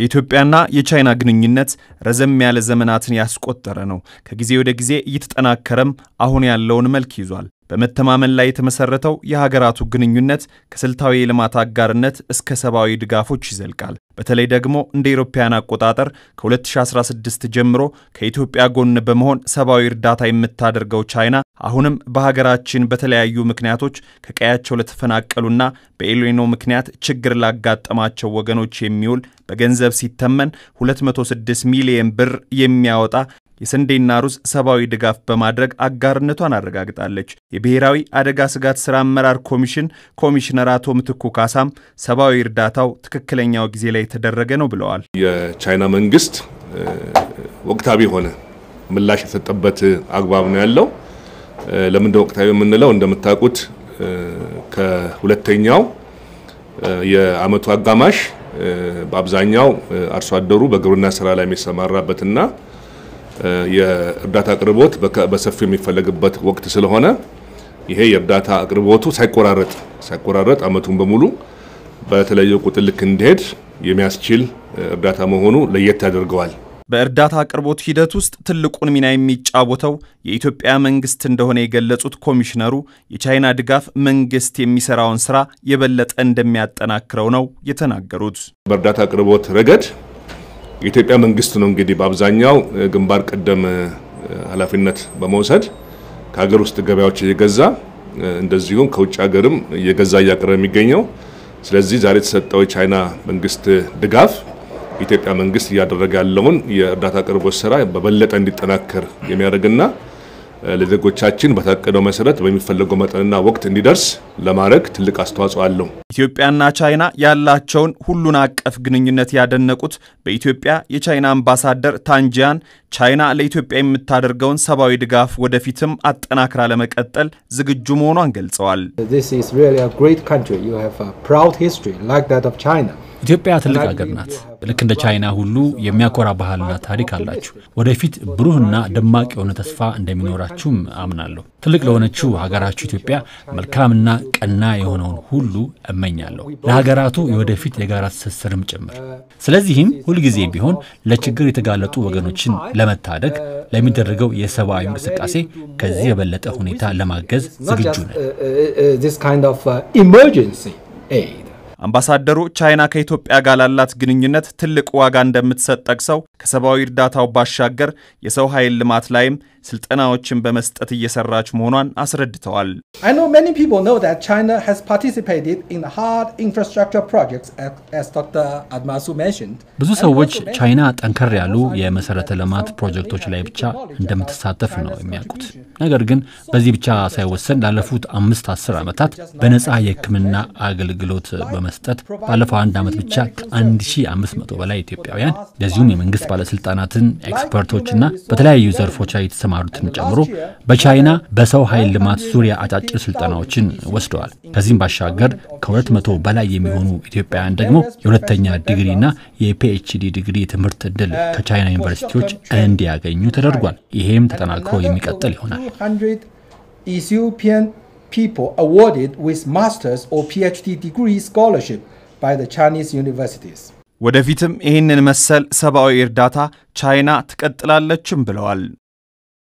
የኢትዮጵያና የቻይና ግንኙነት ረዘም ያለ ዘመናትን ያስቆጠረ ነው። ከጊዜ ወደ ጊዜ እየተጠናከረም አሁን ያለውን መልክ ይዟል። በመተማመን ላይ የተመሠረተው የሀገራቱ ግንኙነት ከስልታዊ የልማት አጋርነት እስከ ሰብአዊ ድጋፎች ይዘልቃል። በተለይ ደግሞ እንደ ኢሮፓያን አቆጣጠር ከ2016 ጀምሮ ከኢትዮጵያ ጎን በመሆን ሰብአዊ እርዳታ የምታደርገው ቻይና አሁንም በሀገራችን በተለያዩ ምክንያቶች ከቀያቸው ለተፈናቀሉና በኤልኒኖ ምክንያት ችግር ላጋጠማቸው ወገኖች የሚውል በገንዘብ ሲተመን 206 ሚሊየን ብር የሚያወጣ የስንዴና ሩዝ ሰብአዊ ድጋፍ በማድረግ አጋርነቷን አረጋግጣለች። የብሔራዊ አደጋ ስጋት ሥራ አመራር ኮሚሽን ኮሚሽነር አቶ ምትኩ ካሳም ሰብአዊ እርዳታው ትክክለኛው ጊዜ ላይ የተደረገ ነው ብለዋል። የቻይና መንግስት ወቅታዊ የሆነ ምላሽ የሰጠበት አግባብ ነው ያለው። ለምንደ ወቅታዊ የምንለው እንደምታውቁት ከሁለተኛው የአመቱ አጋማሽ በአብዛኛው አርሶ አደሩ በግብርና ስራ ላይ የሚሰማራበትና የእርዳታ አቅርቦት በሰፊው የሚፈለግበት ወቅት ስለሆነ ይሄ የእርዳታ አቅርቦቱ ሳይቆራረጥ ሳይቆራረጥ አመቱን በሙሉ በተለየ ቁጥር ልክ እንዲሄድ የሚያስችል እርዳታ መሆኑ ለየት ያደርገዋል። በእርዳታ አቅርቦት ሂደት ውስጥ ትልቁን ሚና የሚጫወተው የኢትዮጵያ መንግስት እንደሆነ የገለጹት ኮሚሽነሩ የቻይና ድጋፍ መንግስት የሚሰራውን ስራ የበለጠ እንደሚያጠናክረው ነው የተናገሩት። በእርዳታ አቅርቦት ረገድ የኢትዮጵያ መንግስት ነው እንግዲህ በአብዛኛው ግንባር ቀደም ኃላፊነት በመውሰድ ከሀገር ውስጥ ገበያዎች እየገዛ እንደዚሁም ከውጭ ሀገርም እየገዛ እያቀረበ የሚገኘው። ስለዚህ ዛሬ የተሰጠው የቻይና መንግስት ድጋፍ የኢትዮጵያ መንግስት እያደረገ ያለውን የእርዳታ አቅርቦት ስራ በበለጠ እንዲጠናከር የሚያደርግና ለዜጎቻችን በታቀደው መሰረት በሚፈለገው መጠንና ወቅት እንዲደርስ ለማድረግ ትልቅ አስተዋጽኦ አለው። ኢትዮጵያና ቻይና ያላቸውን ሁሉን አቀፍ ግንኙነት ያደነቁት በኢትዮጵያ የቻይና አምባሳደር ታንጂያን ቻይና ለኢትዮጵያ የምታደርገውን ሰብአዊ ድጋፍ ወደፊትም አጠናክራ ለመቀጠል ዝግጁ መሆኗን ገልጸዋል። ኢትዮጵያ ትልቅ ሀገር ናት። ልክ እንደ ቻይና ሁሉ የሚያኮራ ባህልና ታሪክ አላችሁ። ወደፊት ብሩህና ደማቅ የሆነ ተስፋ እንደሚኖራችሁም አምናለሁ። ትልቅ ለሆነችው ሀገራችሁ ኢትዮጵያ መልካምና ቀና የሆነውን ሁሉ እመኛለሁ፣ ለሀገራቱ የወደፊት የጋራ ትስስርም ጭምር። ስለዚህም ሁልጊዜም ቢሆን ለችግር የተጋለጡ ወገኖችን ለመታደግ ለሚደረገው የሰብአዊ እንቅስቃሴ ከዚህ የበለጠ ሁኔታ ለማገዝ ዝግጁ ነን። አምባሳደሩ ቻይና ከኢትዮጵያ ጋር ላላት ግንኙነት ትልቅ ዋጋ እንደምትሰጥ ጠቅሰው ከሰብአዊ እርዳታው ባሻገር የሰው ኃይል ልማት ላይም ስልጠናዎችን በመስጠት እየሰራች መሆኗን አስረድተዋል። ብዙ ሰዎች ቻይና ጠንከር ያሉ የመሰረተ ልማት ፕሮጀክቶች ላይ ብቻ እንደምትሳተፍ ነው የሚያውቁት። ነገር ግን በዚህ ብቻ ሳይወሰን ላለፉት አምስት አስር ዓመታት በነፃ የሕክምና አገልግሎት በመ በመስጠት ባለፈው አንድ ዓመት ብቻ ከ1500 በላይ ኢትዮጵያውያን እንደዚሁም የመንግስት ባለስልጣናትን፣ ኤክስፐርቶችና በተለያዩ ዘርፎች ላይ የተሰማሩትን ጨምሮ በቻይና በሰው ኃይል ልማት ዙሪያ አጫጭር ስልጠናዎችን ወስደዋል። ከዚህም ባሻገር ከ200 በላይ የሚሆኑ ኢትዮጵያውያን ደግሞ የሁለተኛ ዲግሪና የፒኤችዲ ዲግሪ ትምህርት ዕድል ከቻይና ዩኒቨርሲቲዎች እንዲያገኙ ተደርጓል። ይሄም ተጠናክሮ የሚቀጥል ይሆናል። people awarded with master's or PhD degree scholarship by the Chinese universities. ወደፊትም ይህንን መሰል ሰብአዊ እርዳታ ቻይና ትቀጥላለችም ብለዋል።